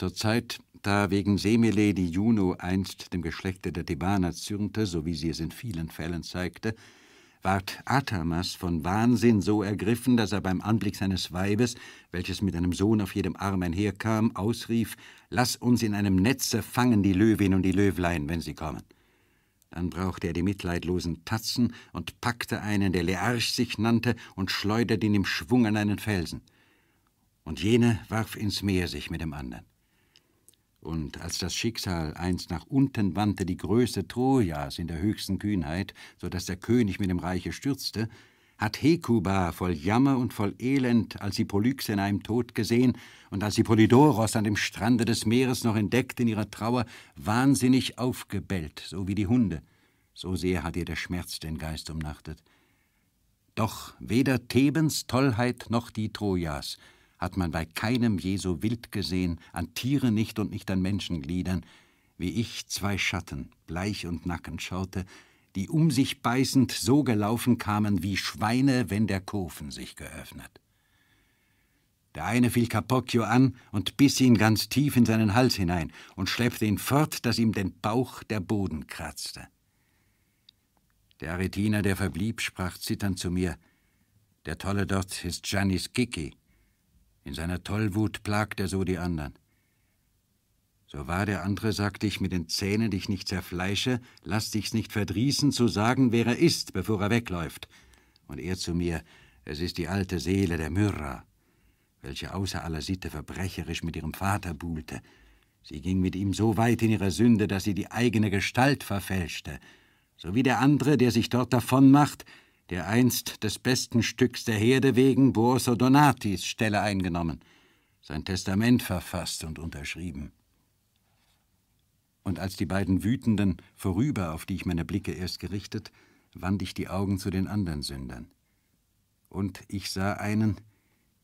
Zur Zeit, da wegen Semele die Juno einst dem Geschlechte der Thebaner zürnte, so wie sie es in vielen Fällen zeigte, ward Atamas von Wahnsinn so ergriffen, dass er beim Anblick seines Weibes, welches mit einem Sohn auf jedem Arm einherkam, ausrief, »Lass uns in einem Netze fangen die Löwin und die Löwlein, wenn sie kommen.« dann brauchte er die mitleidlosen Tatzen und packte einen, der Learch sich nannte, und schleuderte ihn im Schwung an einen Felsen. Und jene warf ins Meer sich mit dem anderen. Und als das Schicksal einst nach unten wandte die Größe Trojas in der höchsten Kühnheit, so dass der König mit dem Reiche stürzte, hat Hekuba voll Jammer und voll Elend, als sie Polyxena im Tod gesehen und als sie Polydoros an dem Strande des Meeres noch entdeckt in ihrer Trauer, wahnsinnig aufgebellt, so wie die Hunde. So sehr hat ihr der Schmerz den Geist umnachtet. Doch weder Thebens Tollheit noch die Trojas hat man bei keinem je so wild gesehen, an Tieren nicht und nicht an Menschengliedern, wie ich zwei Schatten, bleich und nackend schaute, die um sich beißend so gelaufen kamen wie Schweine, wenn der Kofen sich geöffnet. Der eine fiel Capocchio an und biss ihn ganz tief in seinen Hals hinein und schleppte ihn fort, dass ihm den Bauch der Boden kratzte. Der Aretiner, der verblieb, sprach zitternd zu mir, der Tolle dort ist Giannis Kiki. In seiner Tollwut plagt er so die anderen. So wahr der andere sagte ich mit den Zähnen dich nicht zerfleische, lass dich's nicht verdrießen, zu sagen, wer er ist, bevor er wegläuft. Und er zu mir, es ist die alte Seele der Myrrha, welche außer aller Sitte verbrecherisch mit ihrem Vater buhlte. Sie ging mit ihm so weit in ihrer Sünde, dass sie die eigene Gestalt verfälschte, so wie der andere, der sich dort davon macht, der einst des besten Stücks der Herde wegen Bourso Donatis Stelle eingenommen, sein Testament verfasst und unterschrieben. Und als die beiden Wütenden vorüber, auf die ich meine Blicke erst gerichtet, wand ich die Augen zu den anderen Sündern. Und ich sah einen,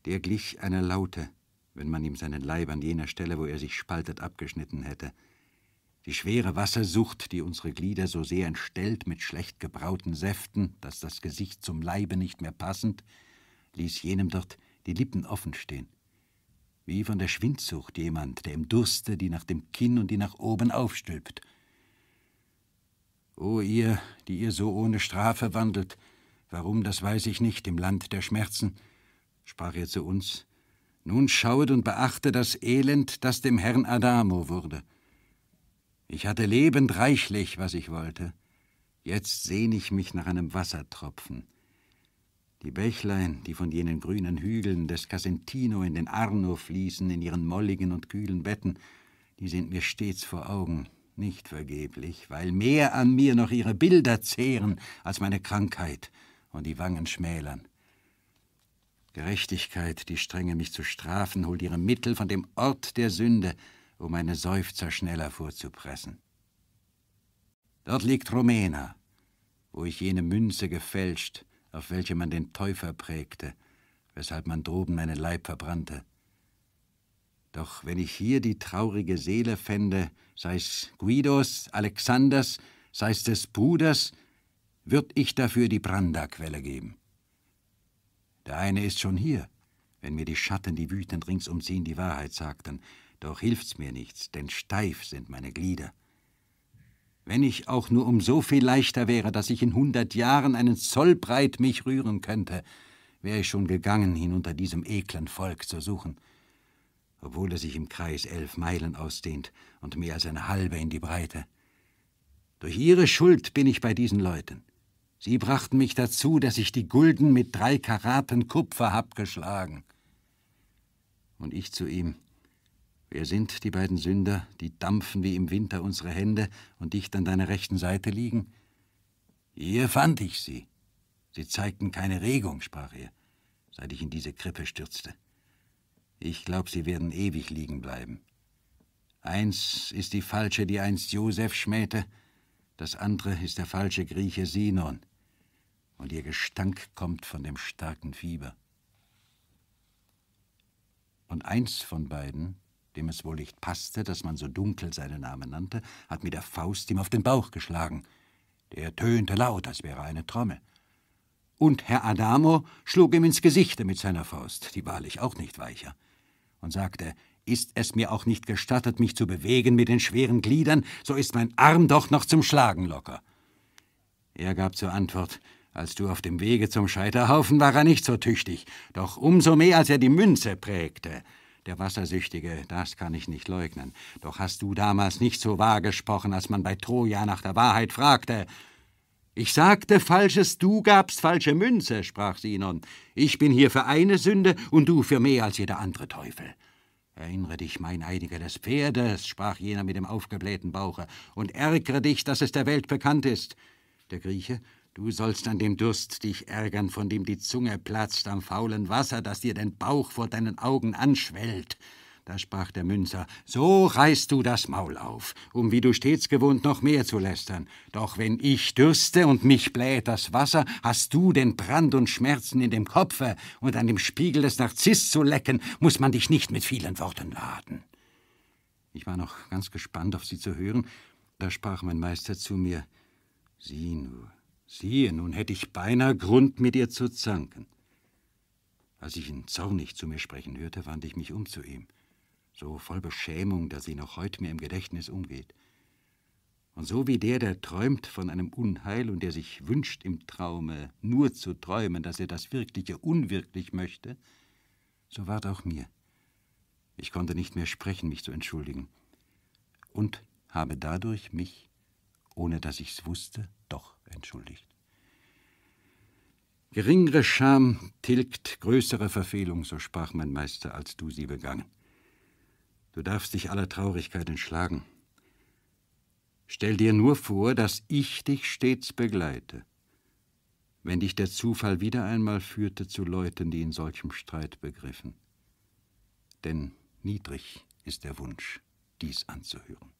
der glich einer Laute, wenn man ihm seinen Leib an jener Stelle, wo er sich spaltet, abgeschnitten hätte – die schwere Wassersucht, die unsere Glieder so sehr entstellt mit schlecht gebrauten Säften, dass das Gesicht zum Leibe nicht mehr passend, ließ jenem dort die Lippen offen stehen. Wie von der Schwindsucht jemand, der im Durste die nach dem Kinn und die nach oben aufstülpt. O ihr, die ihr so ohne Strafe wandelt, warum, das weiß ich nicht, im Land der Schmerzen, sprach er zu uns, nun schauet und beachte das Elend, das dem Herrn Adamo wurde. Ich hatte lebend reichlich, was ich wollte. Jetzt sehne ich mich nach einem Wassertropfen. Die Bächlein, die von jenen grünen Hügeln des Casentino in den Arno fließen, in ihren molligen und kühlen Betten, die sind mir stets vor Augen, nicht vergeblich, weil mehr an mir noch ihre Bilder zehren als meine Krankheit und die Wangen schmälern. Gerechtigkeit, die strenge mich zu strafen, holt ihre Mittel von dem Ort der Sünde, um meine Seufzer schneller vorzupressen. Dort liegt Rumena, wo ich jene Münze gefälscht, auf welche man den Täufer prägte, weshalb man droben meinen Leib verbrannte. Doch wenn ich hier die traurige Seele fände, sei's Guidos, Alexanders, sei's des Bruders, würd ich dafür die Branda-Quelle geben. Der eine ist schon hier, wenn mir die Schatten, die wütend rings umziehen, die Wahrheit sagten, doch hilft's mir nichts, denn steif sind meine Glieder. Wenn ich auch nur um so viel leichter wäre, dass ich in hundert Jahren einen Zoll breit mich rühren könnte, wäre ich schon gegangen, hinunter diesem eklen Volk zu suchen. Obwohl es sich im Kreis elf Meilen ausdehnt und mehr als eine halbe in die Breite. Durch ihre Schuld bin ich bei diesen Leuten. Sie brachten mich dazu, dass ich die Gulden mit drei Karaten Kupfer hab geschlagen. Und ich zu ihm, Wer sind die beiden Sünder, die dampfen wie im Winter unsere Hände und dicht an deiner rechten Seite liegen? Hier fand ich sie. Sie zeigten keine Regung, sprach er, seit ich in diese Krippe stürzte. Ich glaub, sie werden ewig liegen bleiben. Eins ist die falsche, die einst Josef schmähte, das andere ist der falsche Grieche Sinon. Und ihr Gestank kommt von dem starken Fieber. Und eins von beiden dem es wohl nicht passte, dass man so dunkel seinen Namen nannte, hat mit der Faust ihm auf den Bauch geschlagen. Der tönte laut, als wäre eine Trommel. Und Herr Adamo schlug ihm ins Gesicht mit seiner Faust, die wahrlich auch nicht weicher, und sagte, ist es mir auch nicht gestattet, mich zu bewegen mit den schweren Gliedern, so ist mein Arm doch noch zum Schlagen locker. Er gab zur Antwort, als du auf dem Wege zum Scheiterhaufen war er nicht so tüchtig, doch umso mehr, als er die Münze prägte. Der Wassersüchtige, das kann ich nicht leugnen. Doch hast du damals nicht so wahr gesprochen, als man bei Troja nach der Wahrheit fragte. Ich sagte Falsches, du gabst falsche Münze, sprach Sinon. Ich bin hier für eine Sünde und du für mehr als jeder andere Teufel. Erinnere dich, Meineidiger des Pferdes, sprach jener mit dem aufgeblähten Bauche, und ärgere dich, dass es der Welt bekannt ist. Der Grieche, Du sollst an dem Durst dich ärgern, von dem die Zunge platzt am faulen Wasser, das dir den Bauch vor deinen Augen anschwellt. Da sprach der Münzer, so reißt du das Maul auf, um wie du stets gewohnt noch mehr zu lästern. Doch wenn ich dürste und mich bläht das Wasser, hast du den Brand und Schmerzen in dem Kopfe, und an dem Spiegel des Narziss zu lecken, muss man dich nicht mit vielen Worten laden. Ich war noch ganz gespannt, auf sie zu hören, da sprach mein Meister zu mir, sieh nur, Siehe, nun hätte ich beinahe Grund, mit ihr zu zanken. Als ich ihn zornig zu mir sprechen hörte, wandte ich mich um zu ihm, so voll Beschämung, dass sie noch heute mir im Gedächtnis umgeht. Und so wie der, der träumt von einem Unheil und der sich wünscht im Traume nur zu träumen, dass er das Wirkliche unwirklich möchte, so ward auch mir. Ich konnte nicht mehr sprechen, mich zu entschuldigen und habe dadurch mich, ohne dass ich's wusste, doch entschuldigt. Geringere Scham tilgt größere Verfehlung, so sprach mein Meister, als du sie begangen. Du darfst dich aller Traurigkeit entschlagen. Stell dir nur vor, dass ich dich stets begleite, wenn dich der Zufall wieder einmal führte zu Leuten, die in solchem Streit begriffen. Denn niedrig ist der Wunsch, dies anzuhören.